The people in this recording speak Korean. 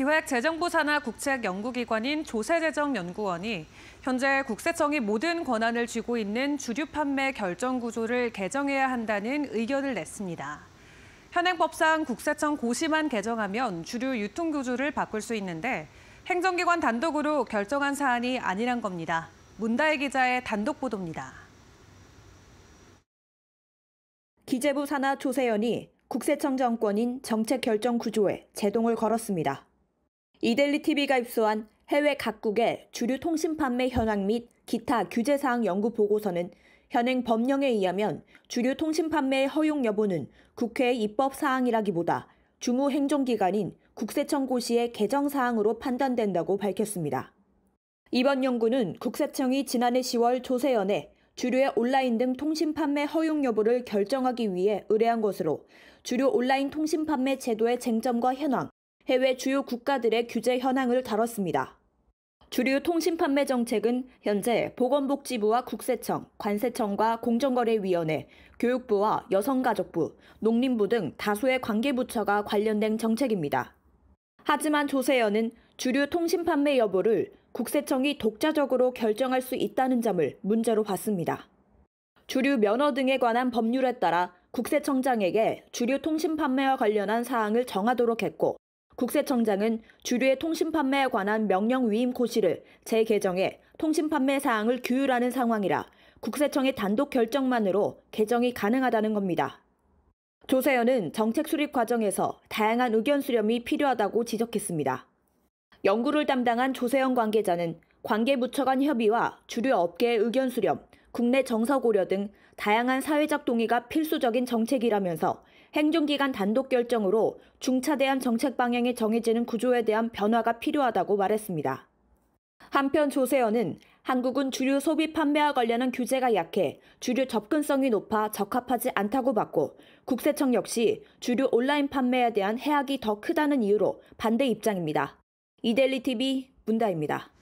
기획재정부 산하 국책 연구기관인 조세재정연구원이 현재 국세청이 모든 권한을 쥐고 있는 주류 판매 결정 구조를 개정해야 한다는 의견을 냈습니다. 현행법상 국세청 고시만 개정하면 주류 유통 구조를 바꿀 수 있는데 행정기관 단독으로 결정한 사안이 아니란 겁니다. 문다혜 기자의 단독 보도입니다. 기재부 산하 조세연이 국세청 정권인 정책 결정 구조에 제동을 걸었습니다. 이델리 TV가 입수한 해외 각국의 주류 통신 판매 현황 및 기타 규제 사항 연구 보고서는 현행 법령에 의하면 주류 통신 판매의 허용 여부는 국회의 입법 사항이라기보다 주무 행정기관인 국세청 고시의 개정 사항으로 판단된다고 밝혔습니다. 이번 연구는 국세청이 지난해 10월 조세연에 주류의 온라인 등 통신 판매 허용 여부를 결정하기 위해 의뢰한 것으로 주류 온라인 통신 판매 제도의 쟁점과 현황, 해외 주요 국가들의 규제 현황을 다뤘습니다. 주류 통신 판매 정책은 현재 보건복지부와 국세청, 관세청과 공정거래위원회, 교육부와 여성가족부, 농림부 등 다수의 관계부처가 관련된 정책입니다. 하지만 조세연은 주류 통신 판매 여부를 국세청이 독자적으로 결정할 수 있다는 점을 문제로 봤습니다. 주류 면허 등에 관한 법률에 따라 국세청장에게 주류 통신 판매와 관련한 사항을 정하도록 했고 국세청장은 주류의 통신 판매에 관한 명령 위임 고시를 재개정해 통신 판매 사항을 규율하는 상황이라 국세청의 단독 결정만으로 개정이 가능하다는 겁니다. 조세현은 정책 수립 과정에서 다양한 의견 수렴이 필요하다고 지적했습니다. 연구를 담당한 조세현 관계자는 관계 부처 간 협의와 주류 업계의 의견 수렴, 국내 정서 고려 등 다양한 사회적 동의가 필수적인 정책이라면서 행정기관 단독 결정으로 중차대한 정책 방향이 정해지는 구조에 대한 변화가 필요하다고 말했습니다. 한편 조세현은 한국은 주류 소비 판매와 관련한 규제가 약해 주류 접근성이 높아 적합하지 않다고 봤고 국세청 역시 주류 온라인 판매에 대한 해악이 더 크다는 이유로 반대 입장입니다. 이델리 TV 문다입니다.